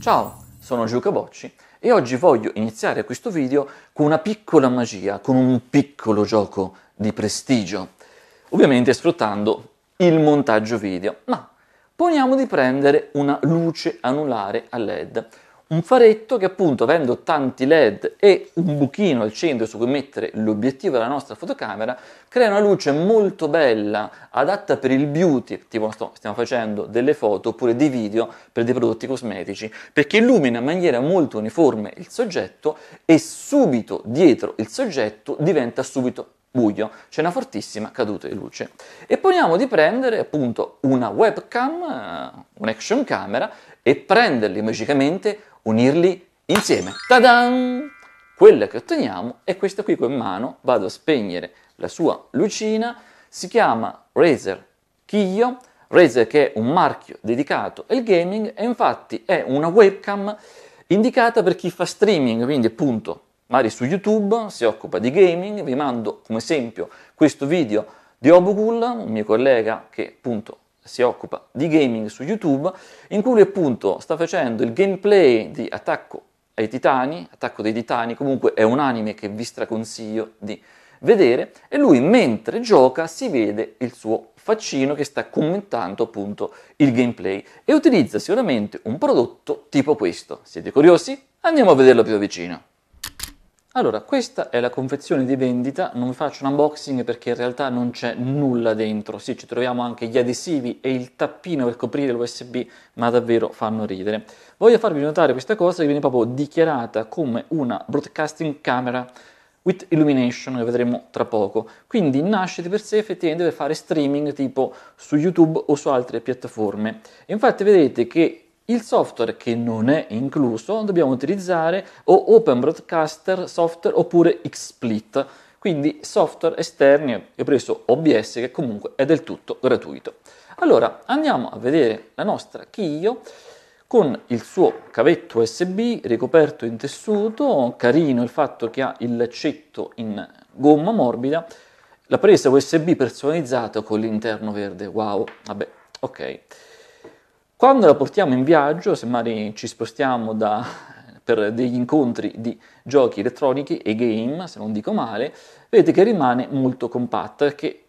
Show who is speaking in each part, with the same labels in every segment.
Speaker 1: Ciao, sono Giuca Bocci e oggi voglio iniziare questo video con una piccola magia, con un piccolo gioco di prestigio, ovviamente sfruttando il montaggio video, ma poniamo di prendere una luce anulare a LED un faretto che appunto avendo tanti led e un buchino al centro su cui mettere l'obiettivo della nostra fotocamera crea una luce molto bella adatta per il beauty tipo stiamo facendo delle foto oppure dei video per dei prodotti cosmetici perché illumina in maniera molto uniforme il soggetto e subito dietro il soggetto diventa subito buio, c'è una fortissima caduta di luce. E poniamo di prendere appunto una webcam, eh, un'action camera, e prenderli magicamente, unirli insieme. Tadan! Quella che otteniamo è questa qui con mano, vado a spegnere la sua lucina, si chiama Razer Kiyo, Razer che è un marchio dedicato al gaming e infatti è una webcam indicata per chi fa streaming, quindi appunto Mari su YouTube, si occupa di gaming, vi mando come esempio questo video di Obogul, un mio collega che appunto si occupa di gaming su YouTube, in cui appunto sta facendo il gameplay di Attacco ai Titani, Attacco dei Titani, comunque è un anime che vi straconsiglio di vedere, e lui mentre gioca si vede il suo faccino che sta commentando appunto il gameplay e utilizza sicuramente un prodotto tipo questo. Siete curiosi? Andiamo a vederlo più vicino. Allora, questa è la confezione di vendita, non vi faccio un unboxing perché in realtà non c'è nulla dentro, sì ci troviamo anche gli adesivi e il tappino per coprire l'USB, ma davvero fanno ridere. Voglio farvi notare questa cosa che viene proprio dichiarata come una broadcasting camera with illumination, che vedremo tra poco, quindi nasce di per sé effettivamente per fare streaming tipo su YouTube o su altre piattaforme. Infatti vedete che il software che non è incluso dobbiamo utilizzare o Open Broadcaster Software oppure XSplit, quindi software esterni, ho preso OBS che comunque è del tutto gratuito. Allora andiamo a vedere la nostra Kio con il suo cavetto USB ricoperto in tessuto, carino il fatto che ha il laccetto in gomma morbida, la presa USB personalizzata con l'interno verde, wow, vabbè, ok. Quando la portiamo in viaggio, se magari ci spostiamo da, per degli incontri di giochi elettronici e game, se non dico male, vedete che rimane molto compatta perché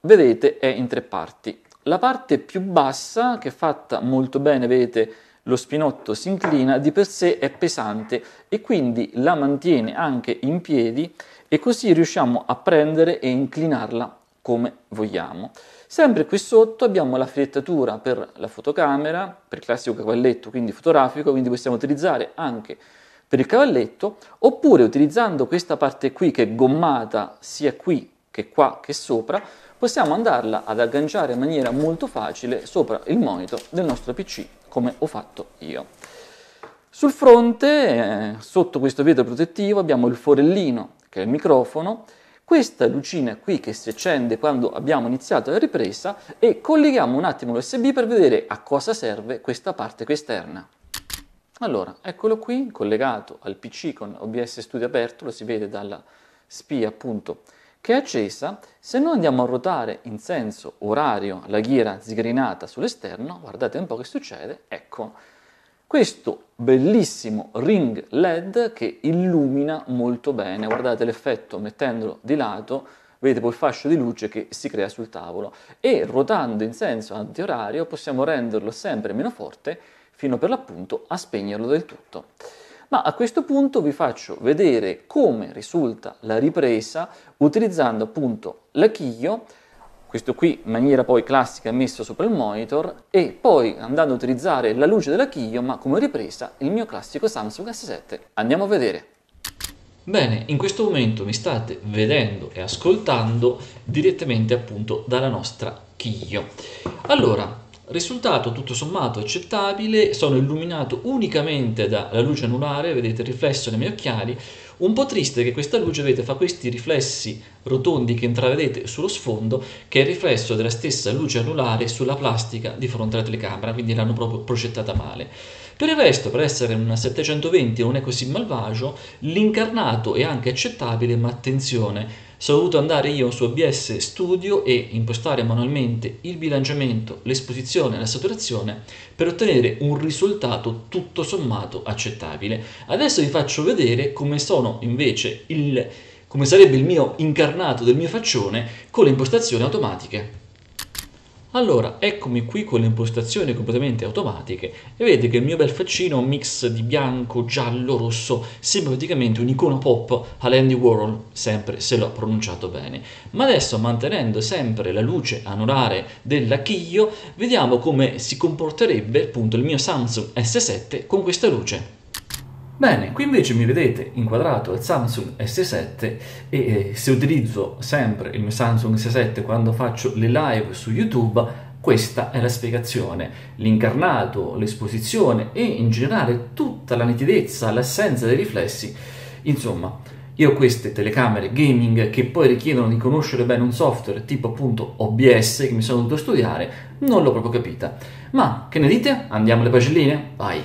Speaker 1: vedete è in tre parti. La parte più bassa, che è fatta molto bene, vedete lo spinotto si inclina, di per sé è pesante e quindi la mantiene anche in piedi e così riusciamo a prendere e inclinarla come vogliamo. Sempre qui sotto abbiamo la filettatura per la fotocamera, per il classico cavalletto, quindi fotografico, quindi possiamo utilizzare anche per il cavalletto, oppure utilizzando questa parte qui che è gommata sia qui che qua che sopra, possiamo andarla ad agganciare in maniera molto facile sopra il monitor del nostro PC, come ho fatto io. Sul fronte, eh, sotto questo vetro protettivo, abbiamo il forellino, che è il microfono, questa lucina qui che si accende quando abbiamo iniziato la ripresa e colleghiamo un attimo l'USB per vedere a cosa serve questa parte qui esterna. Allora, eccolo qui, collegato al PC con OBS Studio aperto, lo si vede dalla spia appunto che è accesa, se noi andiamo a ruotare in senso orario la ghiera zigrinata sull'esterno, guardate un po' che succede, ecco, questo bellissimo ring LED che illumina molto bene, guardate l'effetto mettendolo di lato, vedete poi il fascio di luce che si crea sul tavolo e ruotando in senso antiorario possiamo renderlo sempre meno forte fino per l'appunto a spegnerlo del tutto. Ma a questo punto vi faccio vedere come risulta la ripresa utilizzando appunto la Kiyo questo qui in maniera poi classica messo sopra il monitor e poi andando a utilizzare la luce della ma come ripresa il mio classico Samsung S7. Andiamo a vedere. Bene, in questo momento mi state vedendo e ascoltando direttamente appunto dalla nostra Kiyo. Allora, risultato tutto sommato accettabile, sono illuminato unicamente dalla luce anulare, vedete il riflesso nei miei occhiali, un po' triste che questa luce, vedete, fa questi riflessi rotondi che intravedete sullo sfondo, che è il riflesso della stessa luce anulare sulla plastica di fronte alla telecamera, quindi l'hanno proprio progettata male. Per il resto, per essere una 720 non è così malvagio, l'incarnato è anche accettabile, ma attenzione, sono dovuto andare io su OBS Studio e impostare manualmente il bilanciamento, l'esposizione e la saturazione per ottenere un risultato tutto sommato accettabile. Adesso vi faccio vedere come sono invece il come sarebbe il mio incarnato del mio faccione con le impostazioni automatiche. Allora, eccomi qui con le impostazioni completamente automatiche e vedete che il mio bel faccino mix di bianco, giallo, rosso sembra praticamente un'icona pop all'Andy Warhol, sempre se l'ho pronunciato bene. Ma adesso, mantenendo sempre la luce anulare dell'acchio, vediamo come si comporterebbe appunto il mio Samsung S7 con questa luce. Bene, qui invece mi vedete inquadrato il Samsung S7 e eh, se utilizzo sempre il mio Samsung S7 quando faccio le live su YouTube questa è la spiegazione. L'incarnato, l'esposizione e in generale tutta la nitidezza, l'assenza dei riflessi. Insomma, io ho queste telecamere gaming che poi richiedono di conoscere bene un software tipo appunto OBS che mi sono dovuto studiare, non l'ho proprio capita. Ma che ne dite? Andiamo alle pagelline? Vai!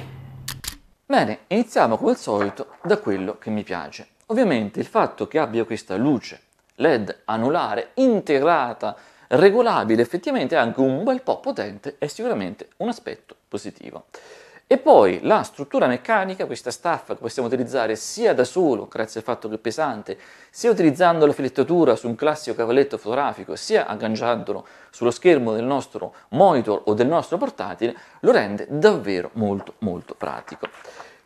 Speaker 1: Bene, iniziamo come al solito da quello che mi piace. Ovviamente il fatto che abbia questa luce LED anulare integrata, regolabile, effettivamente anche un bel po' potente, è sicuramente un aspetto positivo. E poi la struttura meccanica, questa staffa che possiamo utilizzare sia da solo, grazie al fatto che è pesante, sia utilizzando la filettatura su un classico cavalletto fotografico, sia agganciandolo sullo schermo del nostro monitor o del nostro portatile, lo rende davvero molto molto pratico.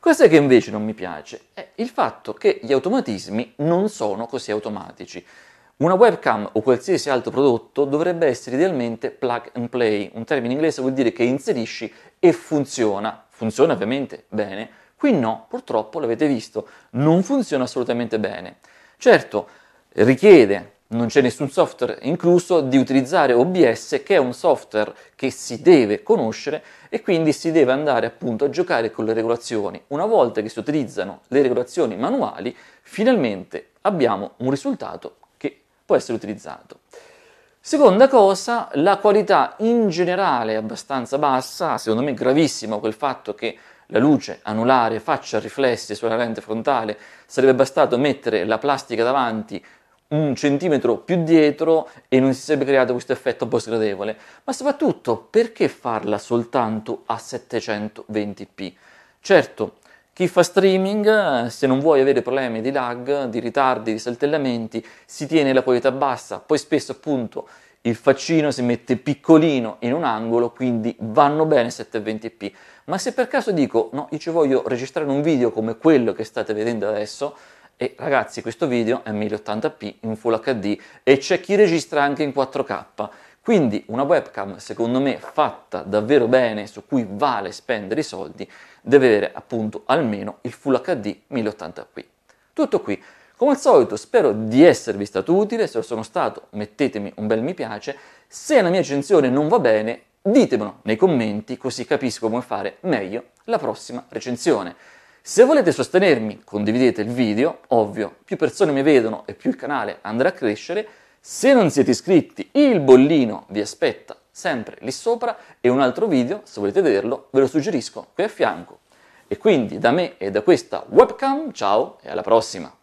Speaker 1: Questo che invece non mi piace è il fatto che gli automatismi non sono così automatici. Una webcam o qualsiasi altro prodotto dovrebbe essere idealmente plug and play, un termine inglese vuol dire che inserisci e funziona funziona ovviamente bene, qui no, purtroppo l'avete visto, non funziona assolutamente bene. Certo, richiede non c'è nessun software incluso, di utilizzare OBS che è un software che si deve conoscere e quindi si deve andare appunto a giocare con le regolazioni. Una volta che si utilizzano le regolazioni manuali, finalmente abbiamo un risultato che può essere utilizzato. Seconda cosa, la qualità in generale è abbastanza bassa, secondo me gravissimo quel fatto che la luce anulare faccia riflessi sulla lente frontale, sarebbe bastato mettere la plastica davanti un centimetro più dietro e non si sarebbe creato questo effetto un po' sgradevole. Ma soprattutto, perché farla soltanto a 720p? Certo, chi fa streaming, eh, se non vuoi avere problemi di lag, di ritardi, di saltellamenti, si tiene la qualità bassa, poi spesso appunto il faccino si mette piccolino in un angolo, quindi vanno bene 720p. Ma se per caso dico, no, io ci voglio registrare un video come quello che state vedendo adesso, e ragazzi questo video è 1080p in Full HD e c'è chi registra anche in 4K. Quindi una webcam, secondo me, fatta davvero bene, su cui vale spendere i soldi, deve avere appunto almeno il Full HD 1080p. Tutto qui. Come al solito spero di esservi stato utile, se lo sono stato mettetemi un bel mi piace, se la mia recensione non va bene ditemelo nei commenti così capisco come fare meglio la prossima recensione. Se volete sostenermi condividete il video, ovvio più persone mi vedono e più il canale andrà a crescere, se non siete iscritti, il bollino vi aspetta sempre lì sopra e un altro video, se volete vederlo, ve lo suggerisco qui a fianco. E quindi da me e da questa webcam, ciao e alla prossima!